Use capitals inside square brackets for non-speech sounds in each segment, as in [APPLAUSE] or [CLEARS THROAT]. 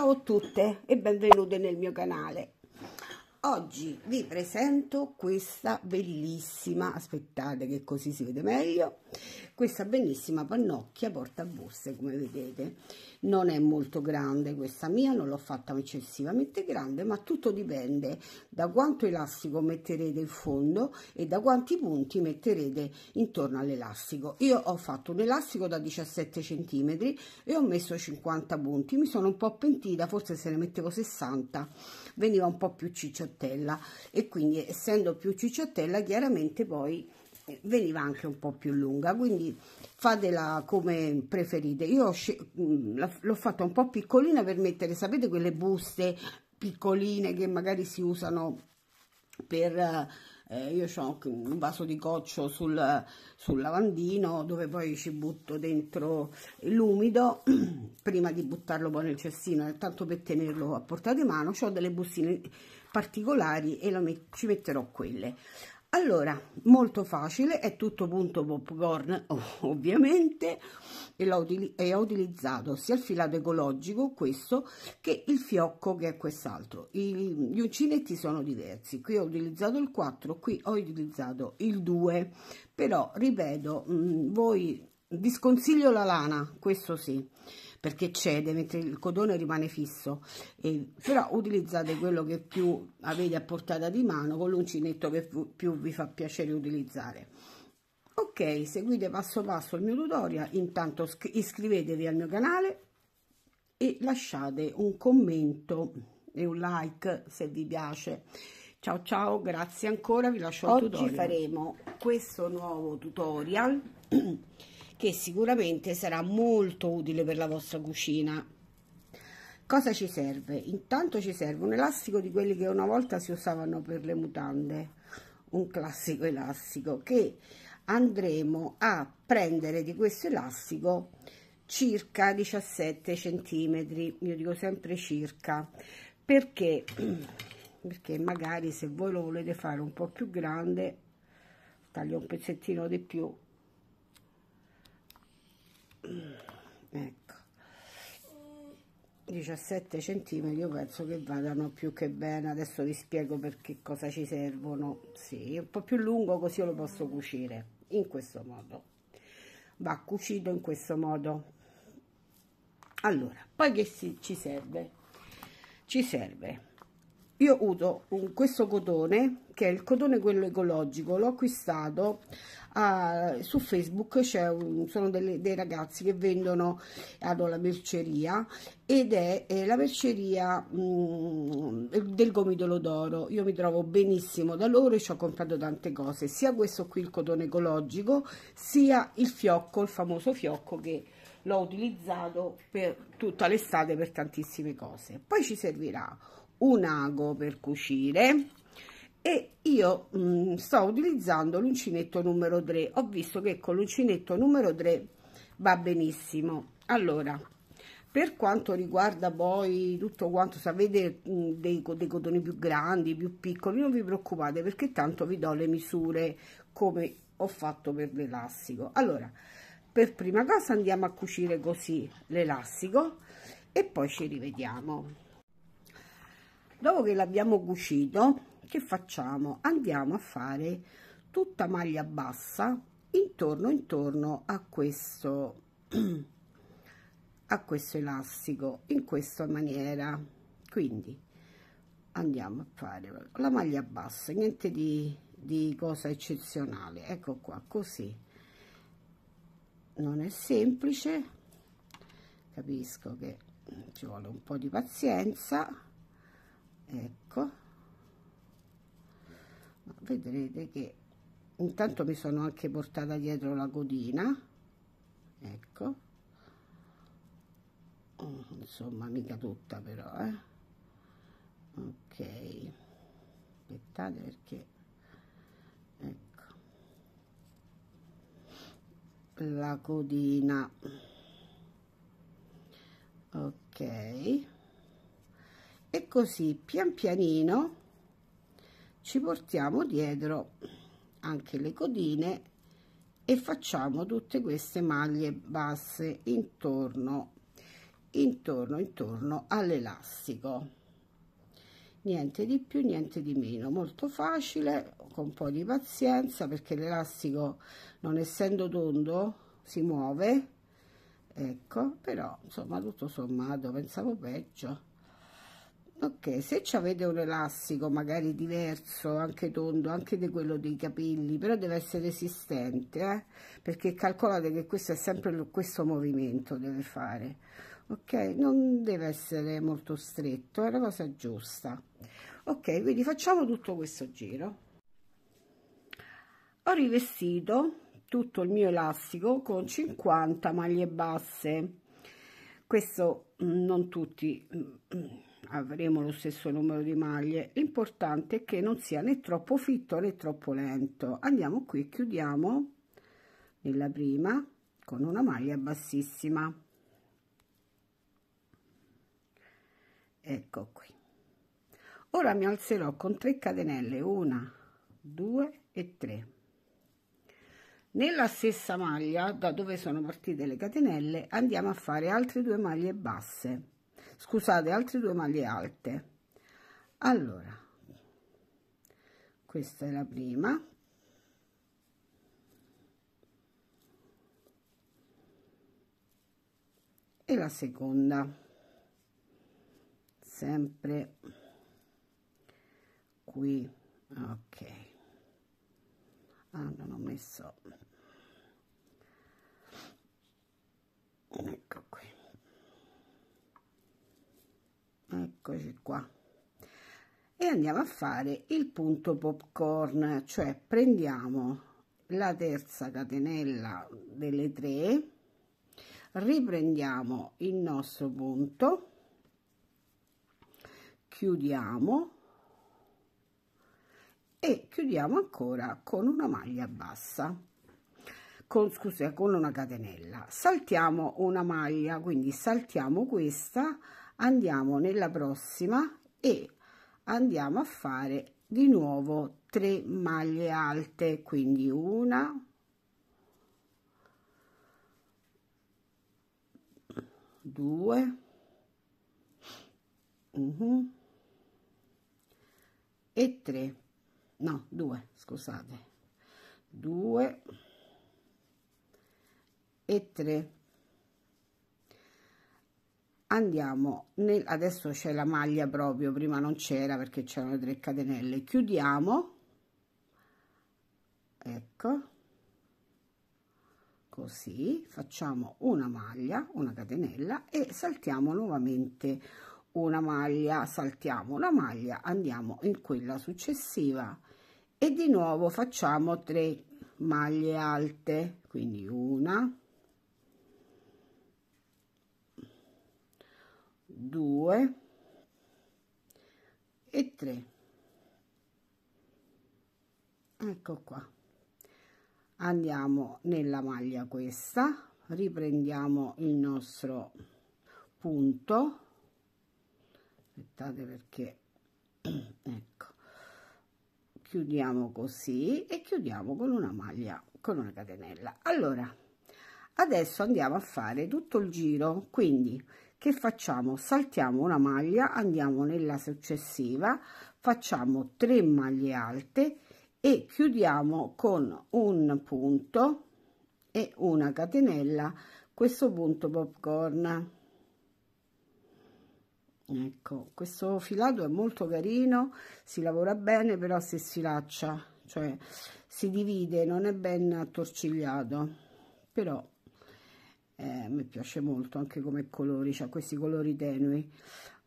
Ciao a tutte e benvenute nel mio canale. Oggi vi presento questa bellissima, aspettate che così si vede meglio, questa bellissima pannocchia porta borse come vedete non è molto grande questa mia non l'ho fatta eccessivamente grande ma tutto dipende da quanto elastico metterete in fondo e da quanti punti metterete intorno all'elastico io ho fatto un elastico da 17 centimetri e ho messo 50 punti mi sono un po' pentita forse se ne mettevo 60 veniva un po' più cicciottella e quindi essendo più cicciottella chiaramente poi veniva anche un po' più lunga, quindi fatela come preferite. Io mm, l'ho fatta un po' piccolina per mettere, sapete, quelle buste piccoline che magari si usano per... Eh, io ho un vaso di coccio sul, sul lavandino dove poi ci butto dentro l'umido [CLEARS THROAT] prima di buttarlo poi nel cestino, eh, tanto per tenerlo a portata di mano, ho delle bustine particolari e met ci metterò quelle. Allora, molto facile, è tutto punto popcorn [LAUGHS] ovviamente e, ho, e utilizzato sia il filato ecologico, questo, che il fiocco che è quest'altro. gli uncinetti sono diversi, qui ho utilizzato il 4, qui ho utilizzato il 2, però ripeto, mh, mm, voi vi sconsiglio la lana, questo sì perché cede mentre il codone rimane fisso e, però utilizzate quello che più avete a portata di mano con l'uncinetto che più vi fa piacere utilizzare ok seguite passo passo il mio tutorial intanto iscrivetevi al mio canale e lasciate un commento e un like se vi piace ciao ciao grazie ancora vi lascio oggi faremo questo nuovo tutorial [CLEARS THROAT] che sicuramente sarà molto utile per la vostra cucina cosa ci serve? intanto ci serve un elastico di quelli che una volta si usavano per le mutande un classico elastico che andremo a prendere di questo elastico circa 17 centimetri io dico sempre circa perché [CLEARS THROAT] perché magari se voi lo volete fare un po più grande taglio un pezzettino di più ecco 17 centimetri io penso che vadano più che bene adesso vi spiego perché cosa ci servono sì, un po' più lungo così io lo posso cucire in questo modo va cucito in questo modo allora poi che si, ci serve ci serve io uso un, questo cotone che è il cotone quello ecologico l'ho acquistato uh, su facebook un, sono delle, dei ragazzi che vendono hanno la merceria ed è, è la merceria mm, del gomitolo d'oro io mi trovo benissimo da loro e ci ho comprato tante cose sia questo qui il cotone ecologico sia il fiocco il famoso fiocco che l'ho utilizzato per tutta l'estate per tantissime cose poi ci servirà un ago per cucire e io mh, mm, sto utilizzando l'uncinetto numero 3 ho visto che con l'uncinetto numero 3 va benissimo allora per quanto riguarda poi tutto quanto se avete mh, mm, dei, dei cotoni più grandi più piccoli non vi preoccupate perché tanto vi do le misure come ho fatto per l'elastico allora per prima cosa andiamo a cucire così l'elastico e poi ci rivediamo dopo che l'abbiamo cucito che facciamo andiamo a fare tutta maglia bassa intorno intorno a questo [CLEARS THROAT] a questo elastico in questa maniera quindi andiamo a fare la maglia bassa niente di, di cosa eccezionale ecco qua così non è semplice capisco che ci vuole un po di pazienza ecco vedrete che intanto mi sono anche portata dietro la codina ecco mm, insomma mica tutta però eh ok aspettate perché ecco la codina ok e così pian pianino ci portiamo dietro anche le codine e facciamo tutte queste maglie basse intorno intorno intorno all'elastico niente di più niente di meno molto facile con un po di pazienza perché l'elastico non essendo tondo si muove ecco però insomma tutto sommato pensavo peggio ok se avete un elastico magari diverso anche tondo anche di quello dei capelli però deve essere resistente eh? perché calcolate che questo è sempre lo, questo movimento deve fare ok non deve essere molto stretto è la cosa giusta ok quindi facciamo tutto questo giro ho rivestito tutto il mio elastico con 50 maglie basse questo mm, non tutti mm, mm, avremo lo stesso numero di maglie l'importante è che non sia né troppo fitto né troppo lento andiamo qui chiudiamo nella prima con una maglia bassissima ecco qui ora mi alzerò con 3 catenelle 1 2 e 3 nella stessa maglia da dove sono partite le catenelle andiamo a fare altre due maglie basse scusate altre due maglie alte allora questa è la prima e la seconda sempre qui ok ah non ho messo ecco qui eccoci qua e andiamo a fare il punto popcorn cioè prendiamo la terza catenella delle tre riprendiamo il nostro punto chiudiamo e chiudiamo ancora con una maglia bassa con scusa con una catenella saltiamo una maglia quindi saltiamo questa andiamo nella prossima e andiamo a fare di nuovo 3 maglie alte quindi una due uh -huh. e tre no due scusate due e tre andiamo nel adesso c'è la maglia proprio prima non c'era perché c'erano tre catenelle chiudiamo ecco così facciamo una maglia una catenella e saltiamo nuovamente una maglia saltiamo una maglia andiamo in quella successiva e di nuovo facciamo 3 maglie alte quindi una 2 e 3 ecco qua andiamo nella maglia questa riprendiamo il nostro punto aspettate perché [CLEARS THROAT] ecco chiudiamo così e chiudiamo con una maglia con una catenella allora adesso andiamo a fare tutto il giro quindi che facciamo saltiamo una maglia andiamo nella successiva facciamo 3 maglie alte e chiudiamo con un punto e una catenella questo punto popcorn ecco questo filato è molto carino si lavora bene però se si sfilaccia cioè si divide non è ben attorcigliato però eh, mi piace molto anche come colori cioè questi colori tenui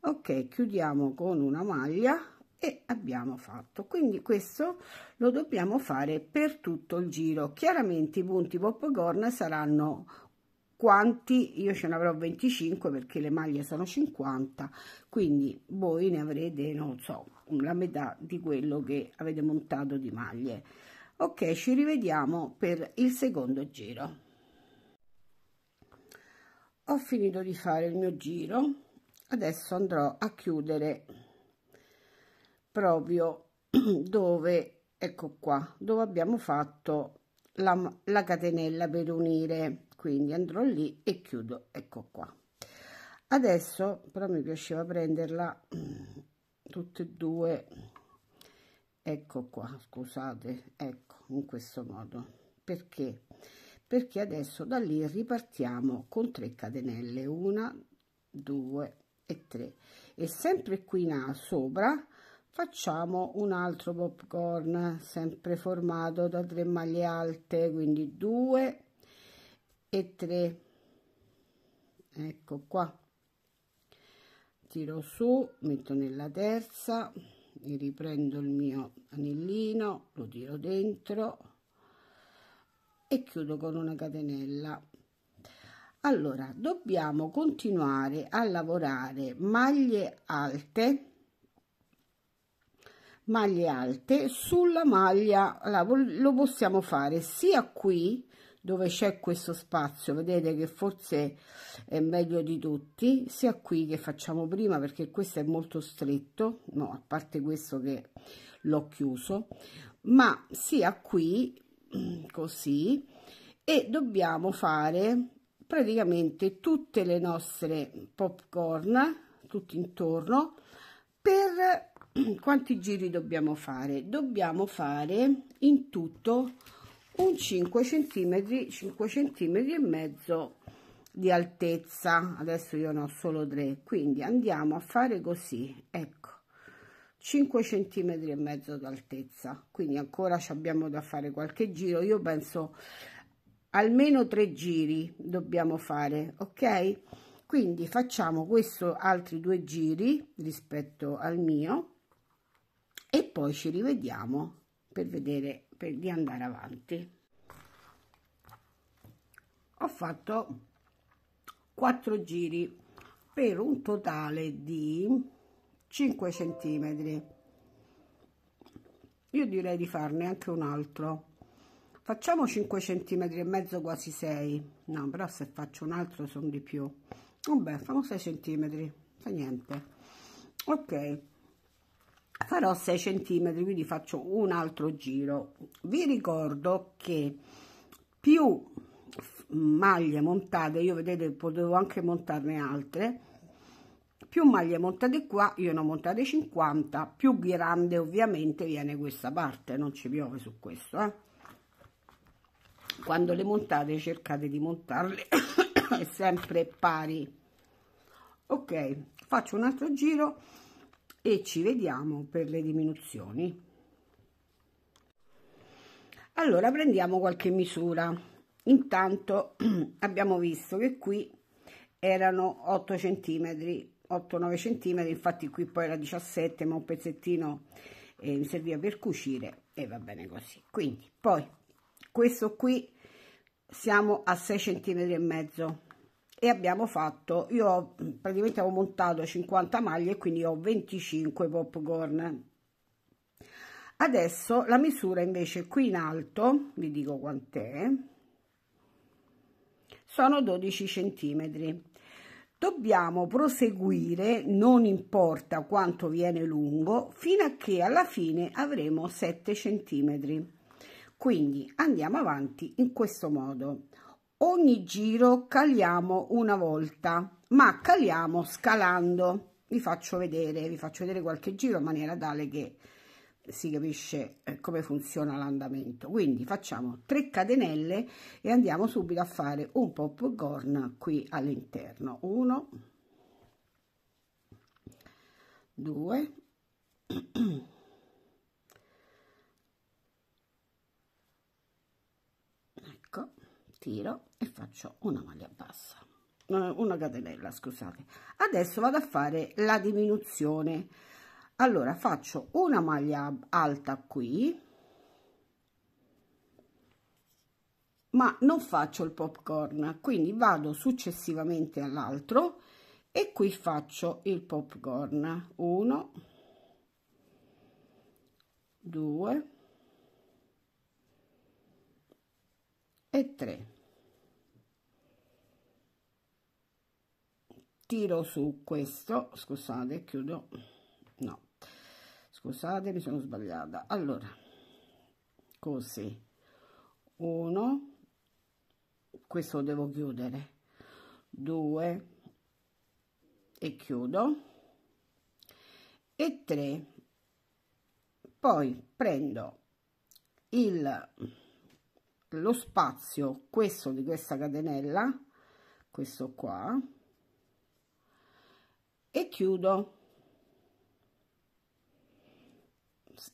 ok chiudiamo con una maglia e abbiamo fatto quindi questo lo dobbiamo fare per tutto il giro chiaramente i punti popcorn saranno quanti io ce ne avrò 25 perché le maglie sono 50 quindi voi ne avrete non so la metà di quello che avete montato di maglie ok ci rivediamo per il secondo giro ho finito di fare il mio giro adesso andrò a chiudere proprio [CLEARS THROAT] dove ecco qua dove abbiamo fatto la, la catenella per unire quindi andrò lì e chiudo ecco qua adesso però mi piaceva prenderla mm, tutte e due ecco qua scusate ecco in questo modo perché perché adesso da lì ripartiamo con 3 catenelle 1 2 e 3 e sempre qui in sopra facciamo un altro popcorn sempre formato da 3 maglie alte quindi 2 e 3 ecco qua tiro su metto nella terza riprendo il mio anellino lo tiro dentro e chiudo con una catenella allora dobbiamo continuare a lavorare maglie alte maglie alte sulla maglia lo possiamo fare sia qui dove c'è questo spazio vedete che forse è meglio di tutti sia qui che facciamo prima perché questo è molto stretto no a parte questo che l'ho chiuso ma sia qui [CLEARS THROAT] così e dobbiamo fare praticamente tutte le nostre popcorn tutto intorno per [CLEARS THROAT] quanti giri dobbiamo fare dobbiamo fare in tutto un 5 centimetri 5 centimetri e mezzo di altezza adesso io ne ho solo tre quindi andiamo a fare così ecco 5 cm e mezzo d'altezza quindi ancora ci abbiamo da fare qualche giro io penso almeno tre giri dobbiamo fare ok quindi facciamo questo altri due giri rispetto al mio e poi ci rivediamo per vedere per di andare avanti ho fatto quattro giri per un totale di 5 centimetri io direi di farne anche un altro facciamo 5 centimetri e mezzo quasi 6 no però se faccio un altro sono di più vabbè fanno 6 centimetri fa niente ok farò 6 centimetri quindi faccio un altro giro vi ricordo che più maglie montate io vedete potevo anche montarne altre più maglie montate qua io ne ho montate 50 più grande ovviamente viene questa parte non ci piove su questo eh. quando le montate cercate di montarle [COUGHS] sempre pari ok faccio un altro giro e ci vediamo per le diminuzioni allora prendiamo qualche misura intanto [CLEARS THROAT] abbiamo visto che qui erano 8 centimetri 8-9 cm, infatti qui poi era 17, ma un pezzettino eh, mi serviva per cucire e va bene così. Quindi poi questo qui siamo a 6 cm e mezzo e abbiamo fatto, io ho, praticamente ho montato 50 maglie quindi ho 25 popcorn. Adesso la misura invece qui in alto, vi dico quant'è, sono 12 centimetri dobbiamo proseguire, non importa quanto viene lungo, fino a che alla fine avremo 7 cm. Quindi andiamo avanti in questo modo. Ogni giro caliamo una volta, ma caliamo scalando. Vi faccio vedere, vi faccio vedere qualche giro in maniera tale che si capisce eh, come funziona l'andamento quindi facciamo 3 catenelle e andiamo subito a fare un popcorn qui all'interno 1 2 [CLEARS THROAT] ecco tiro e faccio una maglia bassa eh, una catenella scusate adesso vado a fare la diminuzione allora faccio una maglia alta qui ma non faccio il popcorn quindi vado successivamente all'altro e qui faccio il popcorn 1 2 e 3 tiro su questo scusate chiudo scusate mi sono sbagliata allora così uno questo devo chiudere due e chiudo e tre poi prendo il lo spazio questo di questa catenella questo qua e chiudo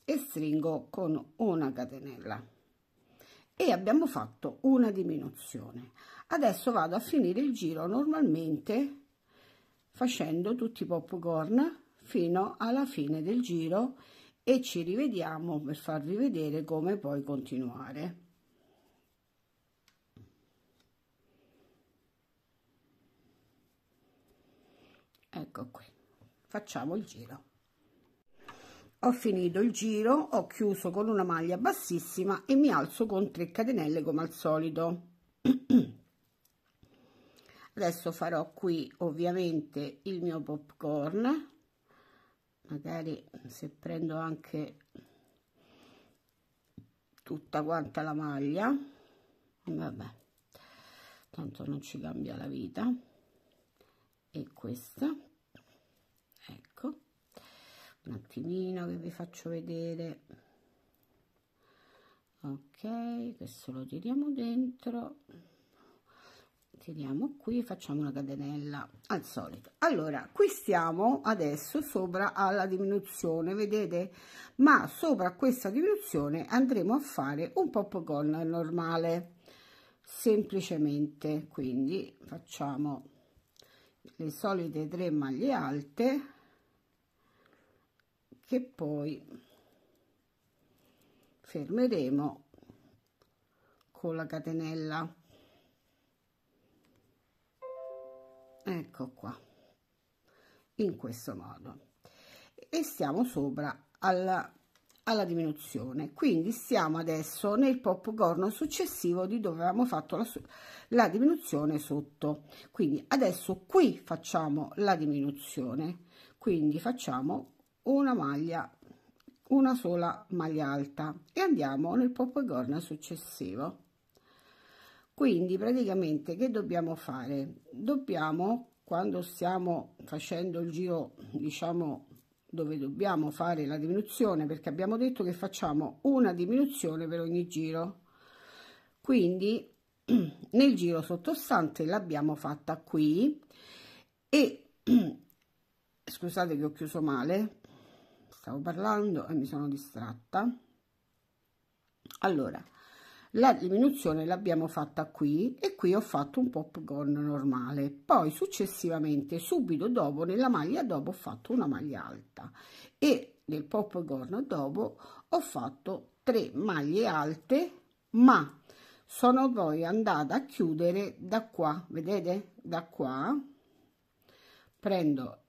e stringo con una catenella e abbiamo fatto una diminuzione adesso vado a finire il giro normalmente facendo tutti i popcorn fino alla fine del giro e ci rivediamo per farvi vedere come poi continuare ecco qui facciamo il giro ho finito il giro ho chiuso con una maglia bassissima e mi alzo con 3 catenelle come al solito [CLEARS THROAT] adesso farò qui ovviamente il mio popcorn magari se prendo anche tutta quanta la maglia vabbè tanto non ci cambia la vita e questa un attimino che vi faccio vedere ok questo lo tiriamo dentro tiriamo qui facciamo una catenella al solito allora qui stiamo adesso sopra alla diminuzione vedete ma sopra questa diminuzione andremo a fare un popcorn normale semplicemente quindi facciamo le solite tre maglie alte che poi fermeremo con la catenella ecco qua in questo modo e stiamo sopra alla, alla diminuzione quindi siamo adesso nel popcorn successivo di dove avevamo fatto la, la diminuzione sotto quindi adesso qui facciamo la diminuzione quindi facciamo una maglia una sola maglia alta e andiamo nel popcorn successivo quindi praticamente che dobbiamo fare dobbiamo quando stiamo facendo il giro diciamo dove dobbiamo fare la diminuzione perché abbiamo detto che facciamo una diminuzione per ogni giro quindi [CLEARS THROAT] nel giro sottostante l'abbiamo fatta qui e [CLEARS THROAT] scusate che ho chiuso male stavo parlando e mi sono distratta allora la diminuzione l'abbiamo fatta qui e qui ho fatto un popcorn normale poi successivamente subito dopo nella maglia dopo ho fatto una maglia alta e nel popcorn dopo ho fatto tre maglie alte ma sono poi andata a chiudere da qua vedete da qua prendo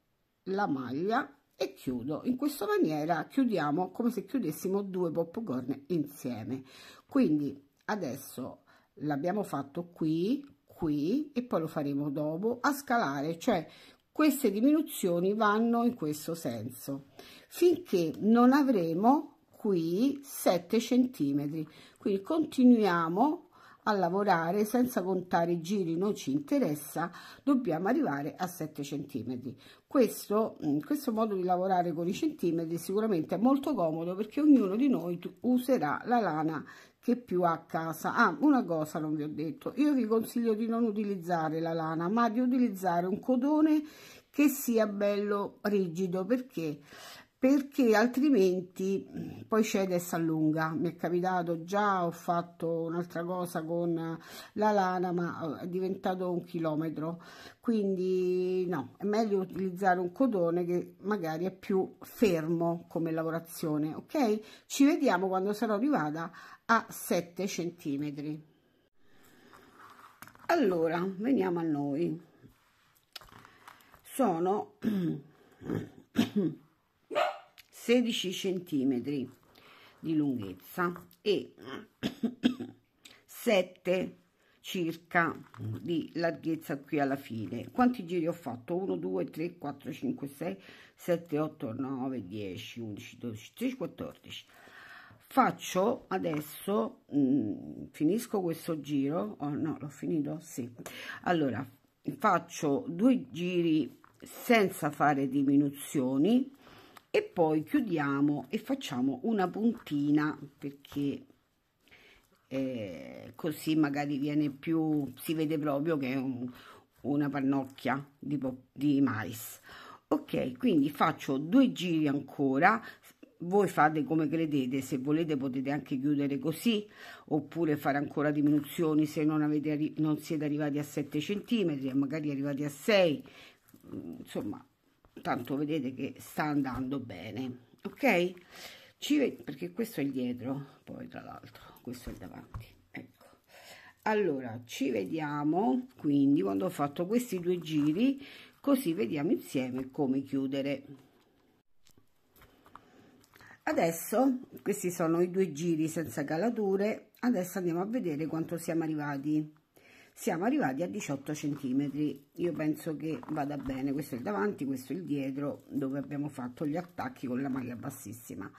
la maglia e chiudo in questa maniera chiudiamo come se chiudessimo due popcorn insieme quindi adesso l'abbiamo fatto qui qui e poi lo faremo dopo a scalare cioè queste diminuzioni vanno in questo senso finché non avremo qui 7 centimetri quindi continuiamo a lavorare senza contare i giri non ci interessa dobbiamo arrivare a 7 centimetri questo, mm, questo modo di lavorare con i centimetri sicuramente è molto comodo perché ognuno di noi userà la lana che più ha a casa ah una cosa non vi ho detto io vi consiglio di non utilizzare la lana ma di utilizzare un codone che sia bello rigido perché perché altrimenti mm, poi cede e si allunga. Mi è capitato già, ho fatto un'altra cosa con la lana, ma eh, è diventato un chilometro. Quindi no, è meglio utilizzare un cotone che magari è più fermo come lavorazione, ok? Ci vediamo quando sarò arrivata a 7 centimetri. Allora, veniamo a noi. Sono [CLEARS THROAT] 16 cm di lunghezza e 7 [COUGHS] circa di larghezza qui alla fine quanti giri ho fatto 1 2 3 4 5 6 7 8 9 10 11 12 13 14 faccio adesso mh, mm, finisco questo giro oh no l'ho finito sì allora faccio due giri senza fare diminuzioni e poi chiudiamo e facciamo una puntina perché eh, così magari viene più si vede proprio che è un, una pannocchia di, di mais ok quindi faccio due giri ancora voi fate come credete, se volete potete anche chiudere così oppure fare ancora diminuzioni se non, avete, non siete arrivati a 7 centimetri magari arrivati a 6, insomma tanto vedete che sta andando bene ok ci perché questo è il dietro poi tra l'altro questo è il davanti ecco allora ci vediamo quindi quando ho fatto questi due giri così vediamo insieme come chiudere adesso questi sono i due giri senza calature adesso andiamo a vedere quanto siamo arrivati siamo arrivati a 18 centimetri io penso che vada bene questo è il davanti questo è il dietro dove abbiamo fatto gli attacchi con la maglia bassissima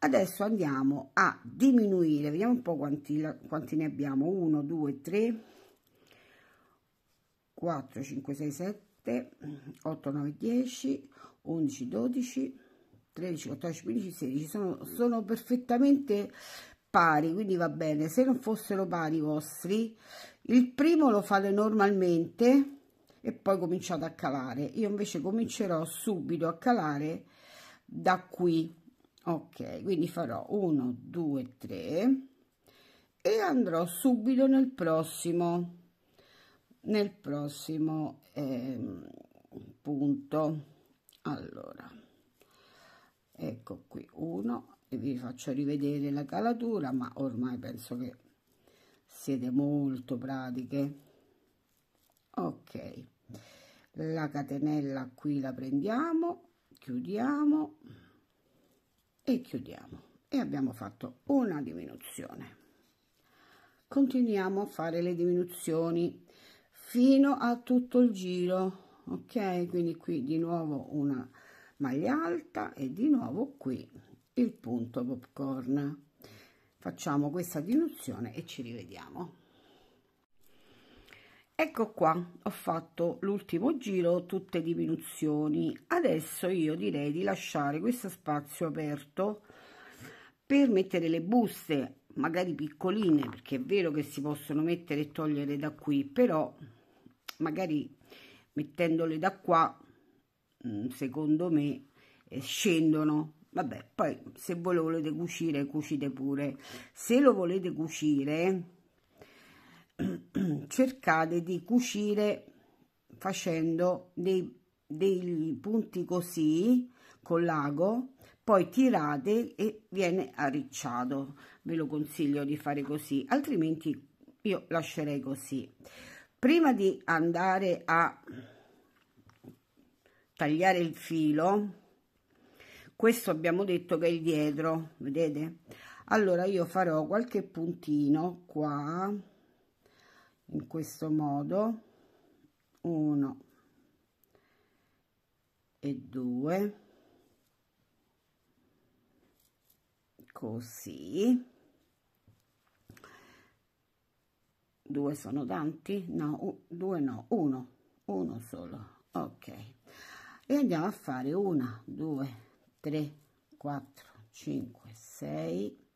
adesso andiamo a diminuire vediamo un po quanti, quanti ne abbiamo 1 2 3 4 5 6 7 8 9 10 11 12 13 14 15 16 sono, sono perfettamente pari quindi va bene se non fossero pari i vostri il primo lo fate normalmente e poi cominciate a calare io invece comincerò subito a calare da qui ok quindi farò 1 2 3 e andrò subito nel prossimo nel prossimo eh, punto allora ecco qui uno e vi faccio rivedere la calatura ma ormai penso che siete molto pratiche ok la catenella qui la prendiamo chiudiamo e chiudiamo e abbiamo fatto una diminuzione continuiamo a fare le diminuzioni fino a tutto il giro ok quindi qui di nuovo una maglia alta e di nuovo qui il punto popcorn facciamo questa diluzione e ci rivediamo ecco qua ho fatto l'ultimo giro tutte diminuzioni adesso io direi di lasciare questo spazio aperto per mettere le buste magari piccoline perché è vero che si possono mettere e togliere da qui però magari mettendole da qua mm, secondo me eh, scendono vabbè poi se voi lo volete cucire cucite pure se lo volete cucire [CLEARS THROAT] cercate di cucire facendo dei, dei punti così con l'ago poi tirate e viene arricciato ve lo consiglio di fare così altrimenti io lascerei così prima di andare a tagliare il filo questo abbiamo detto che è il dietro vedete allora io farò qualche puntino qua in questo modo uno e due così due sono tanti no due no uno uno solo ok e andiamo a fare una due 3, 4, 5, 6,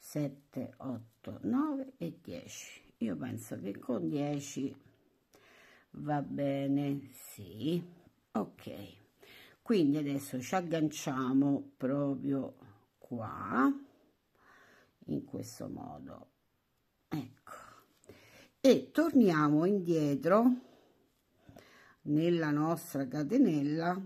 7, 8, 9 e 10. Io penso che con 10 va bene, sì, ok. Quindi adesso ci agganciamo proprio qua, in questo modo, ecco. E torniamo indietro nella nostra catenella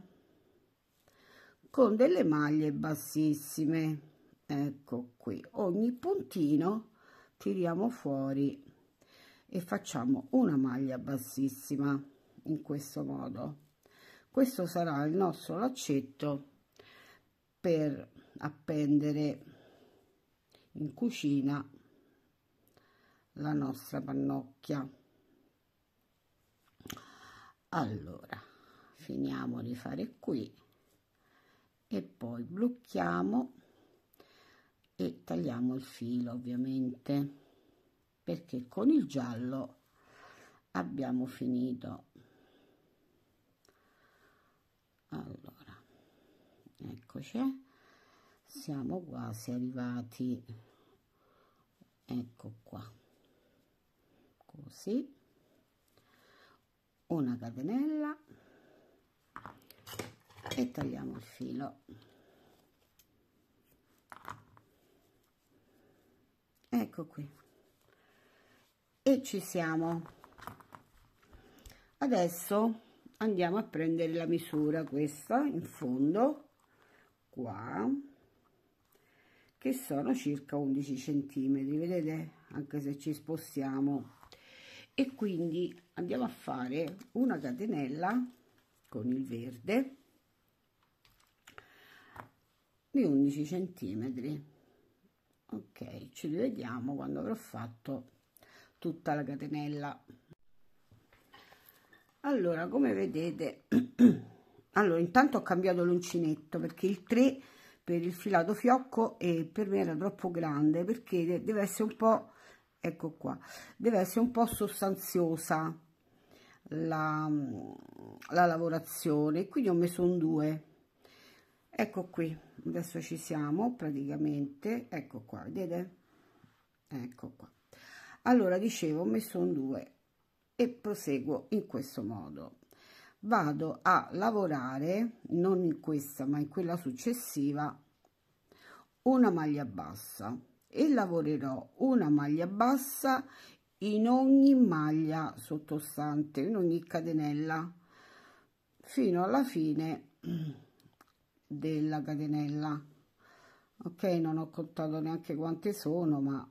con delle maglie bassissime ecco qui ogni puntino tiriamo fuori e facciamo una maglia bassissima in questo modo questo sarà il nostro laccetto per appendere in cucina la nostra pannocchia allora finiamo di fare qui e poi blocchiamo e tagliamo il filo ovviamente perché con il giallo abbiamo finito allora eccoci eh. siamo quasi arrivati ecco qua così una catenella e tagliamo il filo ecco qui e ci siamo adesso andiamo a prendere la misura questa in fondo qua che sono circa 11 centimetri vedete anche se ci spostiamo e quindi andiamo a fare una catenella con il verde di 11 centimetri ok ci rivediamo quando avrò fatto tutta la catenella allora come vedete [CLEARS THROAT] allora intanto ho cambiato l'uncinetto perché il 3 per il filato fiocco e per me era troppo grande perché deve essere un po ecco qua deve essere un po sostanziosa la, la lavorazione quindi ho messo un 2 ecco qui adesso ci siamo praticamente ecco qua vedete ecco qua allora dicevo ho messo un 2 e proseguo in questo modo vado a lavorare non in questa ma in quella successiva una maglia bassa e lavorerò una maglia bassa in ogni maglia sottostante in ogni catenella fino alla fine della catenella ok non ho contato neanche quante sono ma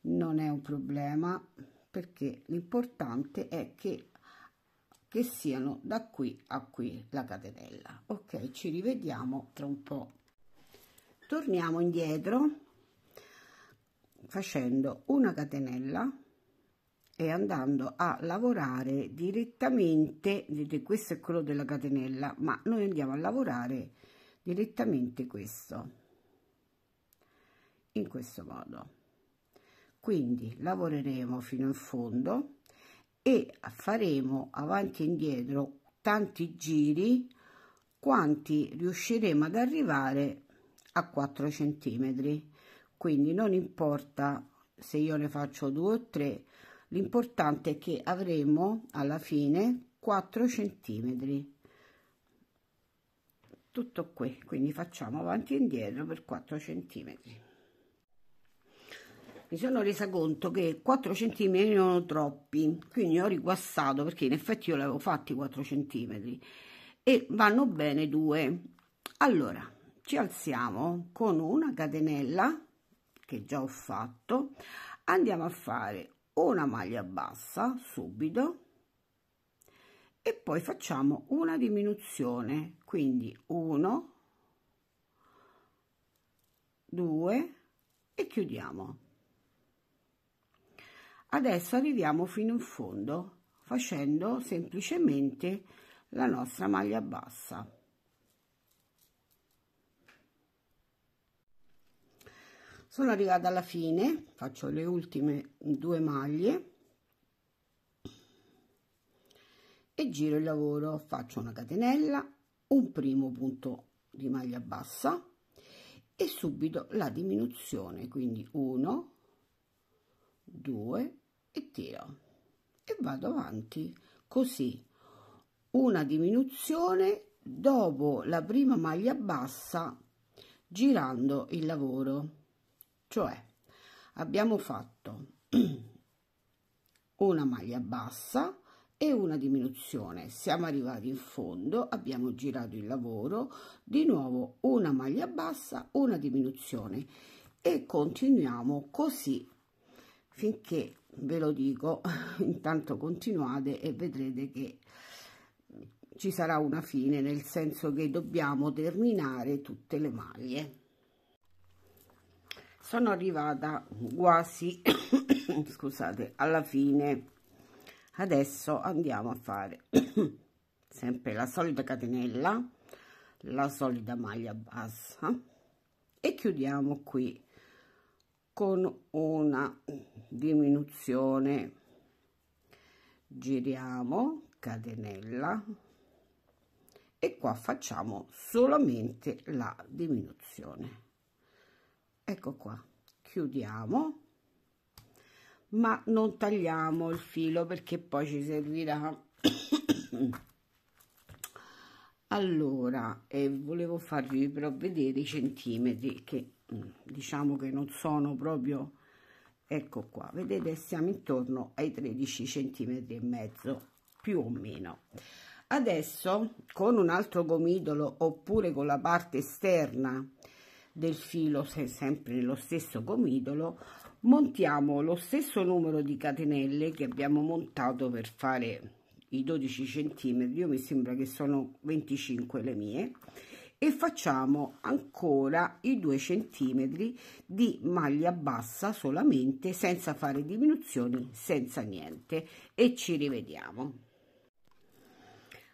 non è un problema perché l'importante è che che siano da qui a qui la catenella ok ci rivediamo tra un po torniamo indietro facendo una catenella e andando a lavorare direttamente, vedete questo è quello della catenella, ma noi andiamo a lavorare direttamente questo, in questo modo. Quindi lavoreremo fino in fondo e faremo avanti e indietro tanti giri quanti riusciremo ad arrivare a 4 centimetri quindi non importa se io ne faccio due o tre l'importante è che avremo alla fine 4 centimetri tutto qui quindi facciamo avanti e indietro per 4 centimetri mi sono resa conto che 4 centimetri erano troppi, quindi ho riguassato perché in effetti io l'avevo fatti 4 centimetri e vanno bene 2. Allora, ci alziamo con una catenella che già ho fatto, andiamo a fare una maglia bassa subito e poi facciamo una diminuzione quindi 1 2 e chiudiamo adesso arriviamo fino in fondo facendo semplicemente la nostra maglia bassa sono arrivata alla fine faccio le ultime due maglie e giro il lavoro faccio una catenella un primo punto di maglia bassa e subito la diminuzione quindi 1 2 e tiro e vado avanti così una diminuzione dopo la prima maglia bassa girando il lavoro cioè abbiamo fatto [CLEARS THROAT] una maglia bassa e una diminuzione siamo arrivati in fondo abbiamo girato il lavoro di nuovo una maglia bassa una diminuzione e continuiamo così finché ve lo dico [LAUGHS] intanto continuate e vedrete che ci sarà una fine nel senso che dobbiamo terminare tutte le maglie sono arrivata quasi [COUGHS] scusate alla fine adesso andiamo a fare [COUGHS] sempre la solita catenella la solita maglia bassa e chiudiamo qui con una diminuzione giriamo catenella e qua facciamo solamente la diminuzione ecco qua chiudiamo ma non tagliamo il filo perché poi ci servirà [COUGHS] allora eh, volevo farvi però vedere i centimetri che mm, diciamo che non sono proprio ecco qua vedete siamo intorno ai 13 centimetri e mezzo più o meno adesso con un altro gomitolo oppure con la parte esterna del filo sempre nello stesso gomitolo montiamo lo stesso numero di catenelle che abbiamo montato per fare i 12 centimetri io mi sembra che sono 25 le mie e facciamo ancora i 2 centimetri di maglia bassa solamente senza fare diminuzioni senza niente e ci rivediamo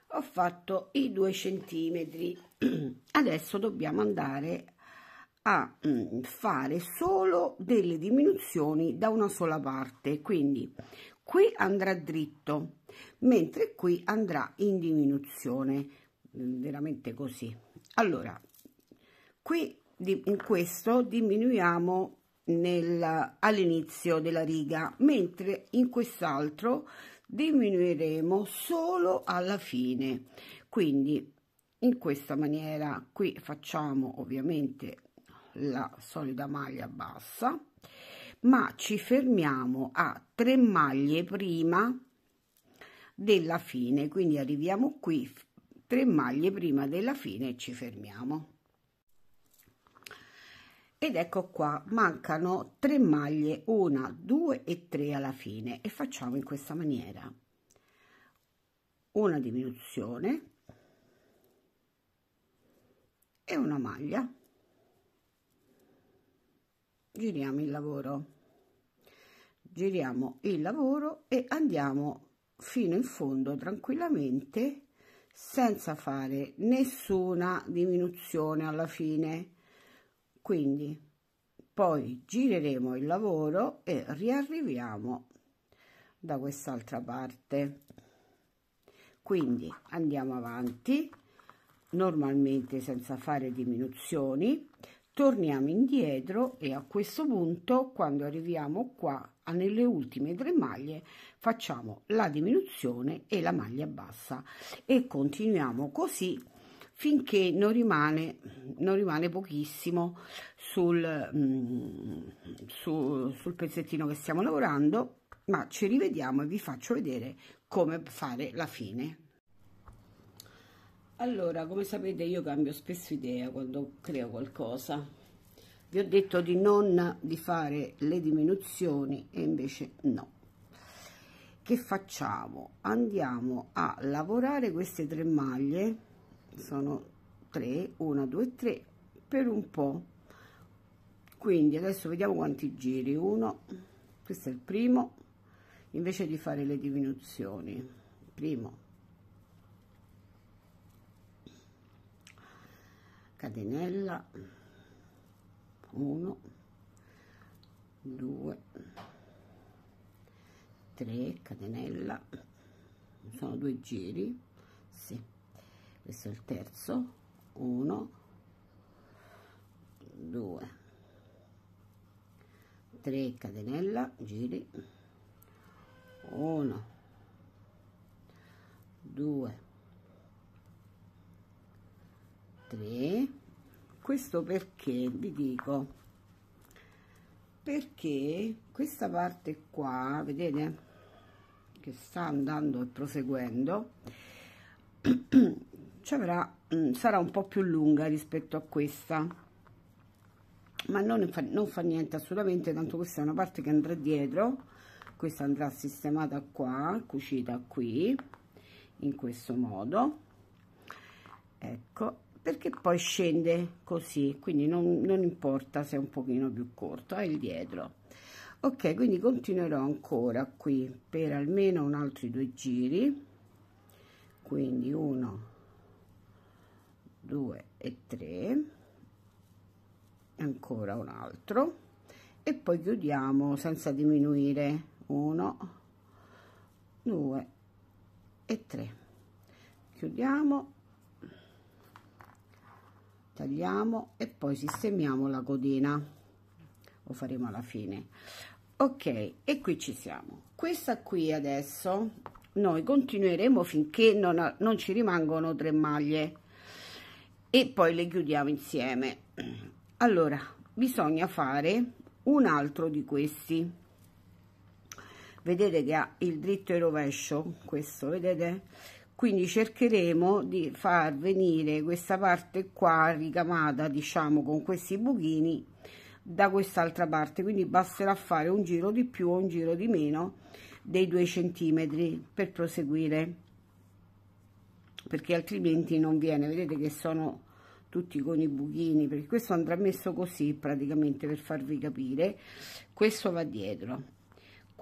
ho fatto i 2 centimetri [CLEARS THROAT] adesso dobbiamo andare a mm, fare solo delle diminuzioni da una sola parte quindi qui andrà dritto mentre qui andrà in diminuzione mm, veramente così allora qui in questo diminuiamo all'inizio della riga mentre in quest'altro diminuiremo solo alla fine quindi in questa maniera qui facciamo ovviamente la solita maglia bassa ma ci fermiamo a 3 maglie prima della fine quindi arriviamo qui 3 maglie prima della fine e ci fermiamo ed ecco qua mancano 3 maglie 1 2 e 3 alla fine e facciamo in questa maniera una diminuzione e una maglia giriamo il lavoro giriamo il lavoro e andiamo fino in fondo tranquillamente senza fare nessuna diminuzione alla fine quindi poi gireremo il lavoro e riarriviamo da quest'altra parte quindi andiamo avanti normalmente senza fare diminuzioni torniamo indietro e a questo punto quando arriviamo qua nelle ultime tre maglie facciamo la diminuzione e la maglia bassa e continuiamo così finché non rimane, non rimane pochissimo sul, mm, su, sul pezzettino che stiamo lavorando ma ci rivediamo e vi faccio vedere come fare la fine allora, come sapete io cambio spesso idea quando creo qualcosa. Vi ho detto di non di fare le diminuzioni e invece no. Che facciamo? Andiamo a lavorare queste tre maglie, sono 3 1 2 3 per un po'. Quindi adesso vediamo quanti giri. Uno, questo è il primo, invece di fare le diminuzioni. Primo, catenella 1 2 3 catenella sono due giri sì. questo è il terzo 1 2 3 catenella giri 1 2 3 questo perché vi dico perché questa parte qua vedete che sta andando e proseguendo [CLEARS THROAT] avrà, mm, sarà un po più lunga rispetto a questa ma non fa, non fa niente assolutamente tanto questa è una parte che andrà dietro questa andrà sistemata qua cucita qui in questo modo perché poi scende così quindi non, non importa se è un pochino più corto è il dietro ok quindi continuerò ancora qui per almeno un altro due giri quindi 1 2 e 3 ancora un altro e poi chiudiamo senza diminuire 1 2 e 3 chiudiamo tagliamo e poi sistemiamo la codina lo faremo alla fine ok e qui ci siamo questa qui adesso noi continueremo finché non, non ci rimangono tre maglie e poi le chiudiamo insieme allora bisogna fare un altro di questi vedete che ha il dritto e rovescio questo vedete quindi cercheremo di far venire questa parte qua ricamata diciamo con questi buchini da quest'altra parte quindi basterà fare un giro di più o un giro di meno dei due centimetri per proseguire perché altrimenti non viene vedete che sono tutti con i buchini perché questo andrà messo così praticamente per farvi capire questo va dietro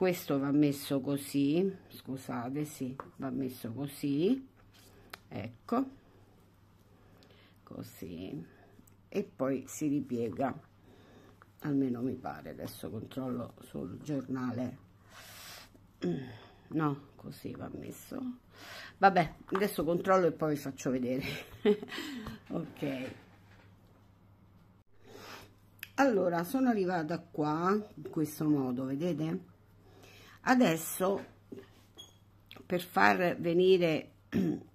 questo va messo così scusate sì va messo così ecco così e poi si ripiega almeno mi pare adesso controllo sul giornale no così va messo vabbè adesso controllo e poi vi faccio vedere [LAUGHS] ok allora sono arrivata qua in questo modo vedete adesso per far venire [CLEARS THROAT]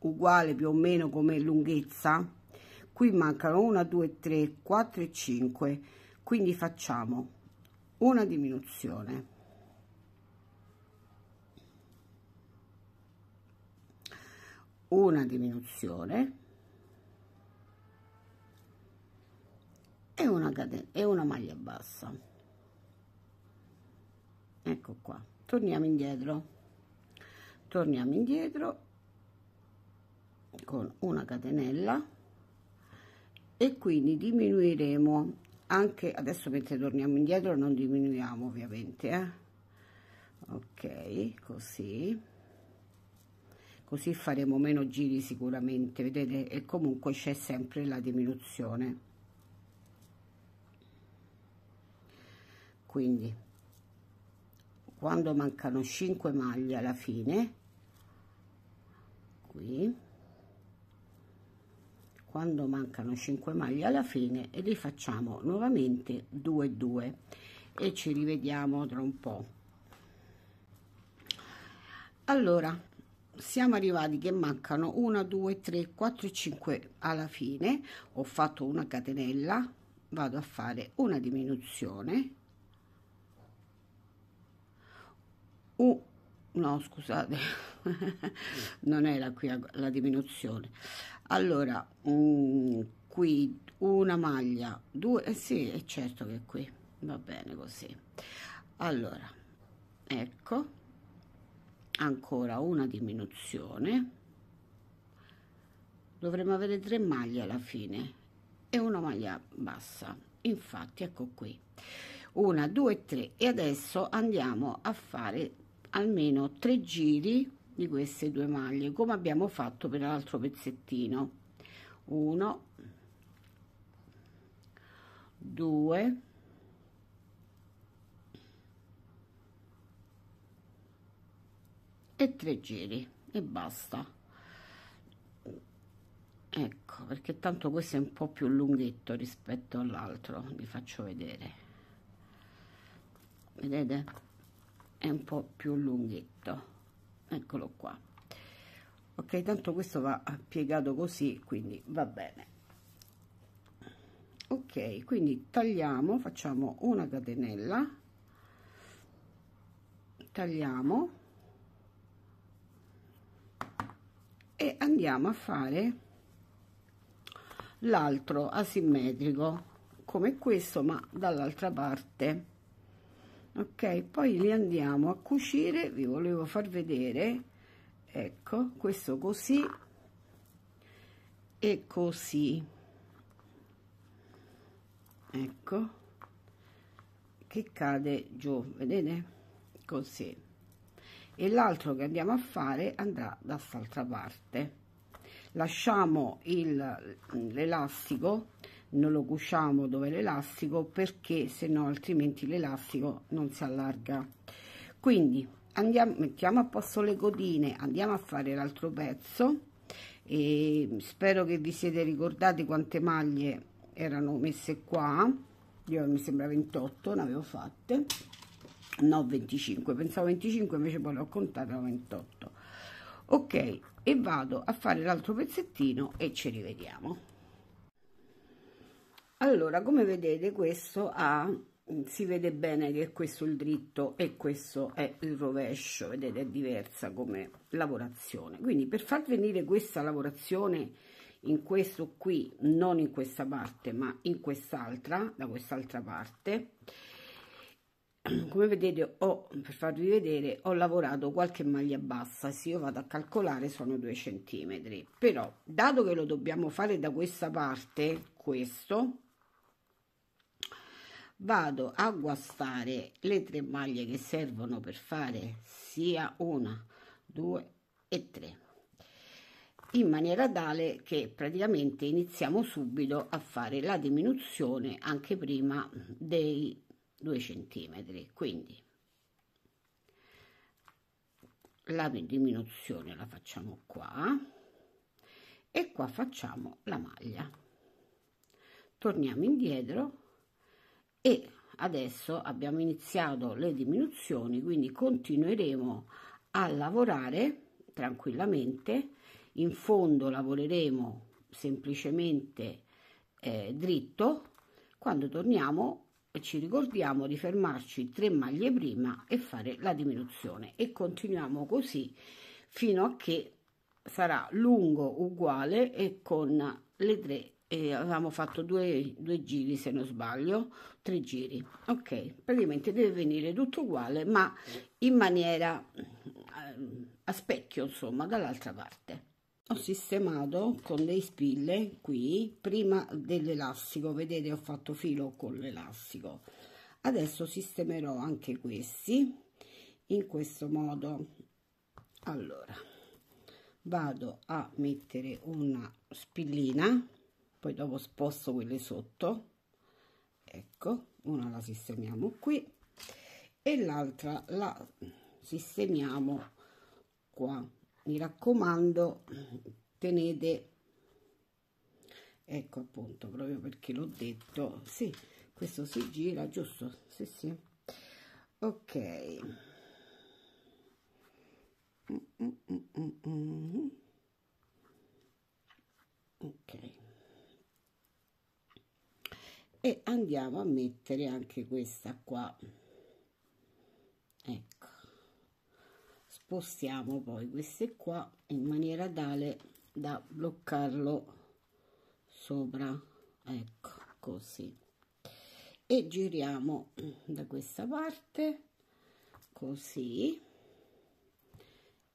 uguale più o meno come lunghezza qui mancano 1 2 3 4 e 5 quindi facciamo una diminuzione una diminuzione e una, e una maglia bassa ecco qua torniamo indietro torniamo indietro con una catenella e quindi diminuiremo anche adesso mentre torniamo indietro non diminuiamo ovviamente eh? ok così così faremo meno giri sicuramente vedete e comunque c'è sempre la diminuzione quindi quando mancano 5 maglie alla fine qui quando mancano 5 maglie alla fine e li facciamo nuovamente 2 2 e ci rivediamo tra un po allora siamo arrivati che mancano 1 2 3 4 5 alla fine ho fatto una catenella vado a fare una diminuzione U, no scusate, [LAUGHS] non era qui la diminuzione. Allora, um, qui una maglia, due, eh sì, è certo che qui, va bene così. Allora, ecco, ancora una diminuzione. Dovremmo avere tre maglie alla fine e una maglia bassa. Infatti, ecco qui. Una, due, tre. E adesso andiamo a fare almeno tre giri di queste due maglie come abbiamo fatto per l'altro pezzettino 1 2 e 3 giri e basta ecco perché tanto questo è un po più lunghetto rispetto all'altro vi faccio vedere vedete è un po più lunghetto eccolo qua ok tanto questo va piegato così quindi va bene ok quindi tagliamo facciamo una catenella tagliamo e andiamo a fare l'altro asimmetrico come questo ma dall'altra parte ok poi li andiamo a cucire vi volevo far vedere ecco questo così e così ecco che cade giù vedete così e l'altro che andiamo a fare andrà da quest'altra parte lasciamo l'elastico non lo cuciamo dove l'elastico perché se no altrimenti l'elastico non si allarga quindi andiamo mettiamo a posto le codine andiamo a fare l'altro pezzo e spero che vi siete ricordati quante maglie erano messe qua io mi sembra 28 ne avevo fatte no 25 pensavo 25 invece poi l'ho contata 28 ok e vado a fare l'altro pezzettino e ci rivediamo allora come vedete questo ha mm, si vede bene che questo è il dritto e questo è il rovescio vedete è diversa come lavorazione quindi per far venire questa lavorazione in questo qui non in questa parte ma in quest'altra da quest'altra parte [CLEARS THROAT] come vedete ho per farvi vedere ho lavorato qualche maglia bassa se io vado a calcolare sono due centimetri però dato che lo dobbiamo fare da questa parte questo vado a guastare le tre maglie che servono per fare sia una, due e tre in maniera tale che praticamente iniziamo subito a fare la diminuzione anche prima dei 2 centimetri quindi la diminuzione la facciamo qua e qua facciamo la maglia torniamo indietro e adesso abbiamo iniziato le diminuzioni quindi continueremo a lavorare tranquillamente in fondo lavoreremo semplicemente eh, dritto quando torniamo ci ricordiamo di fermarci tre maglie prima e fare la diminuzione e continuiamo così fino a che sarà lungo uguale e con le tre e avevamo fatto due, due, giri se non sbaglio, tre giri, ok, praticamente deve venire tutto uguale ma in maniera ehm, a specchio insomma dall'altra parte. Ho sistemato con dei spille qui prima dell'elastico, vedete ho fatto filo con l'elastico, adesso sistemerò anche questi in questo modo, allora vado a mettere una spillina poi dopo sposto quelle sotto ecco una la sistemiamo qui e l'altra la sistemiamo qua mi raccomando tenete ecco appunto proprio perché l'ho detto sì questo si gira giusto sì sì ok mm, mm, mm, mm, mm. ok e andiamo a mettere anche questa qua ecco spostiamo poi queste qua in maniera tale da bloccarlo sopra ecco così e giriamo da questa parte così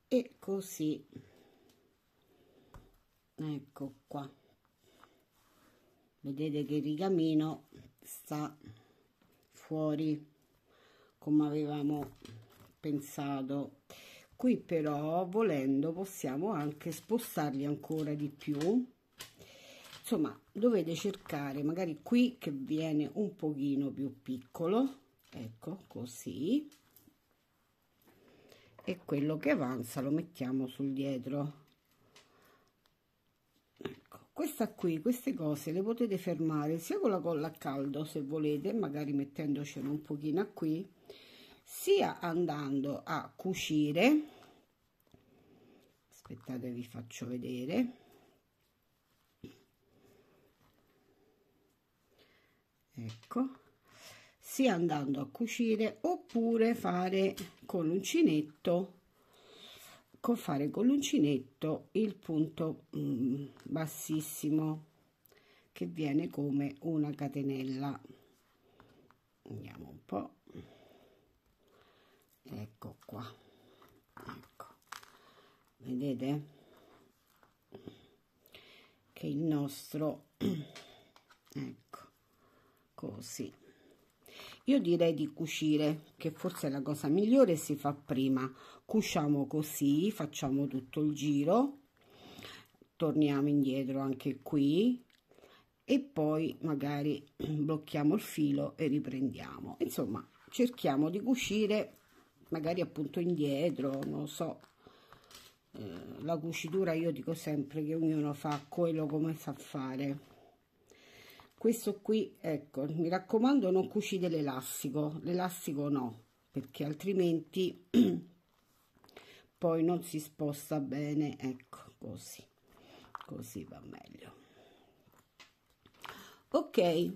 e così ecco qua vedete che il rigamino sta fuori come avevamo pensato qui però volendo possiamo anche spostarli ancora di più insomma dovete cercare magari qui che viene un pochino più piccolo ecco così e quello che avanza lo mettiamo sul dietro questa qui, queste cose le potete fermare sia con la colla a caldo se volete, magari mettendocene un pochino qui, sia andando a cucire, aspettate vi faccio vedere, ecco, sia andando a cucire oppure fare con l'uncinetto con fare con l'uncinetto il punto mm, bassissimo che viene come una catenella andiamo un po ecco qua ecco vedete che il nostro [CLEARS THROAT] ecco così io direi di cucire, che forse è la cosa migliore, si fa prima. Cuciamo così, facciamo tutto il giro, torniamo indietro anche qui e poi magari blocchiamo il filo e riprendiamo. Insomma, cerchiamo di cucire magari appunto indietro, non so. Eh, la cucitura io dico sempre che ognuno fa quello come sa fare questo qui ecco mi raccomando non cucite l'elastico l'elastico no perché altrimenti [CLEARS THROAT] poi non si sposta bene ecco così così va meglio ok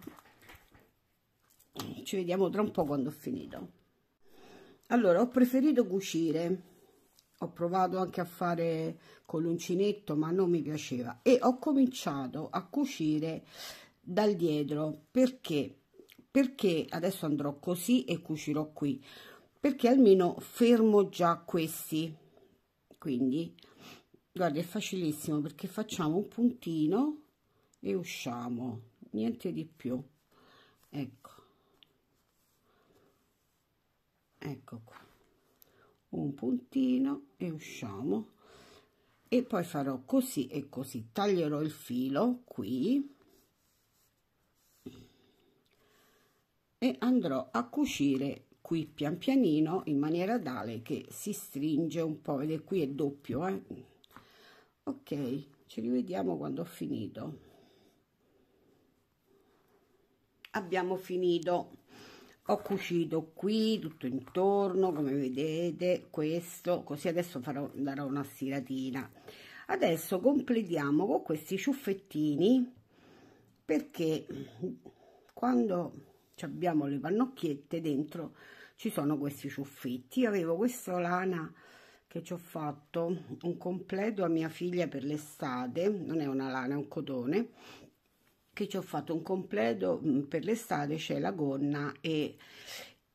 ci vediamo tra un po quando ho finito allora ho preferito cucire ho provato anche a fare con l'uncinetto ma non mi piaceva e ho cominciato a cucire dal dietro perché perché adesso andrò così e cucirò qui perché almeno fermo già questi quindi guarda è facilissimo perché facciamo un puntino e usciamo niente di più ecco ecco qua un puntino e usciamo e poi farò così e così taglierò il filo qui e andrò a cucire qui pian pianino in maniera tale che si stringe un po' vedete qui è doppio eh? ok ci rivediamo quando ho finito abbiamo finito ho cucito qui tutto intorno come vedete questo così adesso farò darò una stiratina adesso completiamo con questi ciuffettini perché quando abbiamo le pannocchiette dentro ci sono questi ciuffetti avevo questa lana che ci ho fatto un completo a mia figlia per l'estate non è una lana è un cotone che ci ho fatto un completo mm, per l'estate c'è cioè la gonna e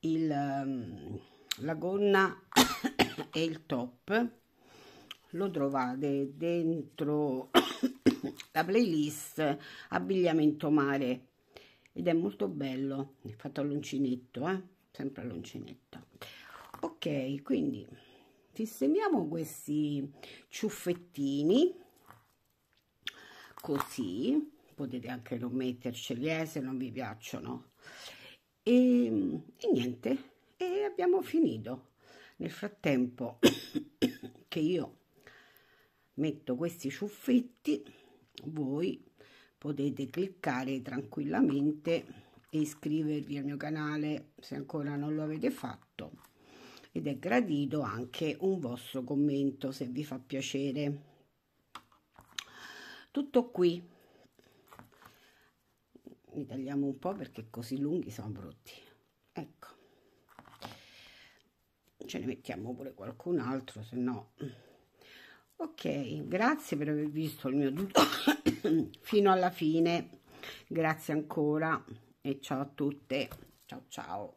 il mm, la gonna [COUGHS] e il top lo trovate dentro [COUGHS] la playlist abbigliamento mare ed è molto bello è fatto all'uncinetto eh? sempre all'uncinetto ok quindi sistemiamo questi ciuffettini così potete anche non metterceli eh, se non vi piacciono e, e niente e abbiamo finito nel frattempo [COUGHS] che io metto questi ciuffetti voi potete cliccare tranquillamente e iscrivervi al mio canale se ancora non lo avete fatto ed è gradito anche un vostro commento se vi fa piacere. Tutto qui. Mi tagliamo un po' perché così lunghi sono brutti. Ecco. Ce ne mettiamo pure qualcun altro, se no. Ok, grazie per aver visto il mio tutorial. [COUGHS] [COUGHS] fino alla fine grazie ancora e ciao a tutte ciao ciao